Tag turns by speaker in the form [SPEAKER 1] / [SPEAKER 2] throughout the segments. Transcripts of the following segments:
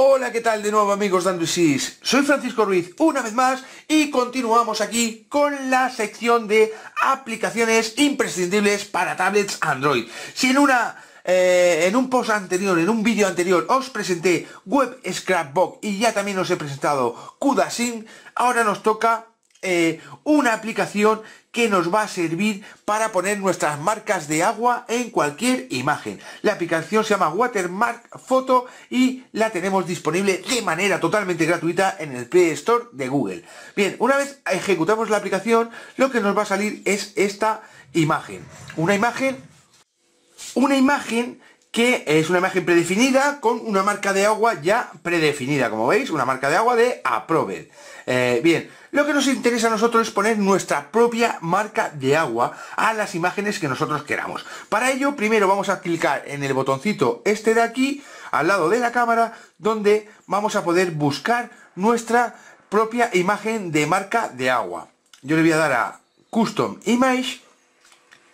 [SPEAKER 1] Hola, ¿qué tal de nuevo amigos de Soy Francisco Ruiz una vez más y continuamos aquí con la sección de aplicaciones imprescindibles para tablets Android. Si en una... Eh, en un post anterior, en un vídeo anterior, os presenté Web Scrapbook y ya también os he presentado CudaSync, ahora nos toca eh, una aplicación que nos va a servir para poner nuestras marcas de agua en cualquier imagen. La aplicación se llama Watermark Photo y la tenemos disponible de manera totalmente gratuita en el Play Store de Google. Bien, una vez ejecutamos la aplicación, lo que nos va a salir es esta imagen. Una imagen... Una imagen que es una imagen predefinida con una marca de agua ya predefinida, como veis, una marca de agua de approve eh, bien, lo que nos interesa a nosotros es poner nuestra propia marca de agua a las imágenes que nosotros queramos. Para ello, primero vamos a clicar en el botoncito este de aquí, al lado de la cámara, donde vamos a poder buscar nuestra propia imagen de marca de agua. Yo le voy a dar a Custom Image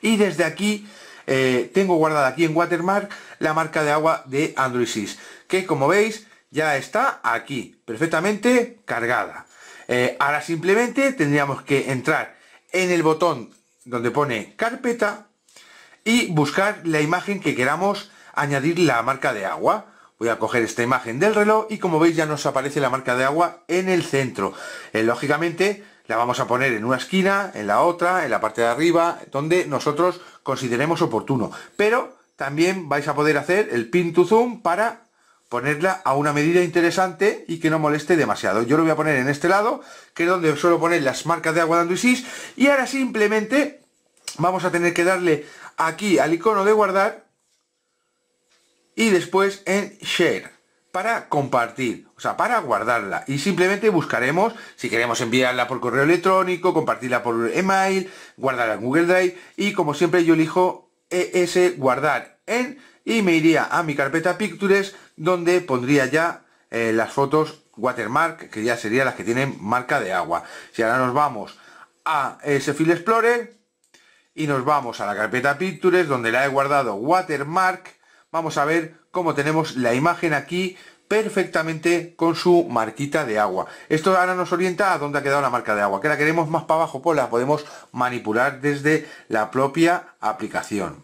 [SPEAKER 1] y desde aquí eh, tengo guardada aquí en Watermark la marca de agua de Android que como veis ya está aquí, perfectamente cargada. Eh, ahora simplemente tendríamos que entrar en el botón donde pone carpeta y buscar la imagen que queramos añadir la marca de agua. Voy a coger esta imagen del reloj y como veis ya nos aparece la marca de agua en el centro. Eh, lógicamente la vamos a poner en una esquina, en la otra, en la parte de arriba, donde nosotros consideremos oportuno. Pero también vais a poder hacer el pin to zoom para ponerla a una medida interesante y que no moleste demasiado. Yo lo voy a poner en este lado, que es donde suelo poner las marcas de agua de y ahora simplemente vamos a tener que darle aquí al icono de guardar y después en share para compartir, o sea, para guardarla. Y simplemente buscaremos si queremos enviarla por correo electrónico, compartirla por email, guardarla en Google Drive. Y como siempre yo elijo ES guardar en y me iría a mi carpeta Pictures donde pondría ya eh, las fotos watermark, que ya serían las que tienen marca de agua. Si ahora nos vamos a ese File Explorer y nos vamos a la carpeta Pictures donde la he guardado watermark, vamos a ver como tenemos la imagen aquí perfectamente con su marquita de agua. Esto ahora nos orienta a dónde ha quedado la marca de agua, que la queremos más para abajo, pues la podemos manipular desde la propia aplicación.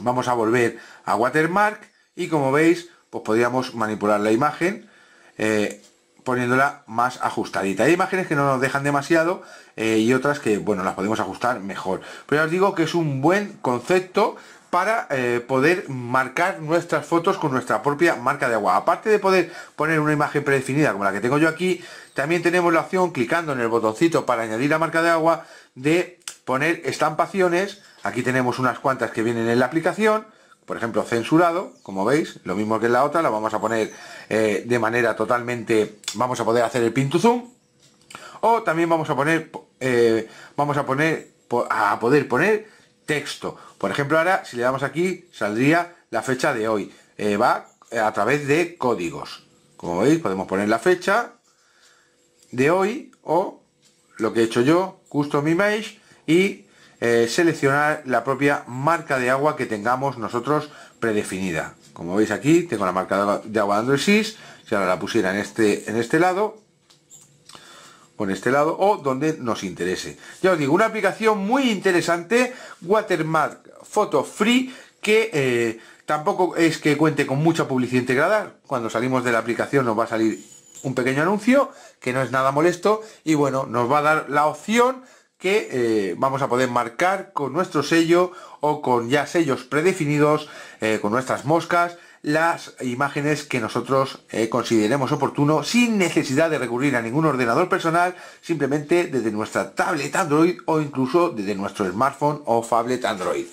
[SPEAKER 1] Vamos a volver a Watermark y como veis, pues podríamos manipular la imagen eh, poniéndola más ajustadita. Hay imágenes que no nos dejan demasiado eh, y otras que, bueno, las podemos ajustar mejor. Pero ya os digo que es un buen concepto para eh, poder marcar nuestras fotos con nuestra propia marca de agua. Aparte de poder poner una imagen predefinida como la que tengo yo aquí, también tenemos la opción, clicando en el botoncito para añadir la marca de agua, de poner estampaciones. Aquí tenemos unas cuantas que vienen en la aplicación, por ejemplo, censurado, como veis, lo mismo que en la otra, la vamos a poner eh, de manera totalmente, vamos a poder hacer el pin zoom, o también vamos a poner, eh, vamos a poner, a poder poner texto. Por ejemplo, ahora si le damos aquí saldría la fecha de hoy. Eh, va eh, a través de códigos. Como veis, podemos poner la fecha de hoy o lo que he hecho yo, custom image y eh, seleccionar la propia marca de agua que tengamos nosotros predefinida. Como veis aquí, tengo la marca de agua de Android 6. Si ahora la pusiera en este, en este lado, por este lado o donde nos interese. Ya os digo, una aplicación muy interesante, Watermark Photo Free, que eh, tampoco es que cuente con mucha publicidad integrada. Cuando salimos de la aplicación nos va a salir un pequeño anuncio, que no es nada molesto, y bueno, nos va a dar la opción que eh, vamos a poder marcar con nuestro sello o con ya sellos predefinidos, eh, con nuestras moscas, las imágenes que nosotros eh, consideremos oportuno sin necesidad de recurrir a ningún ordenador personal, simplemente desde nuestra tablet Android o incluso desde nuestro smartphone o tablet Android.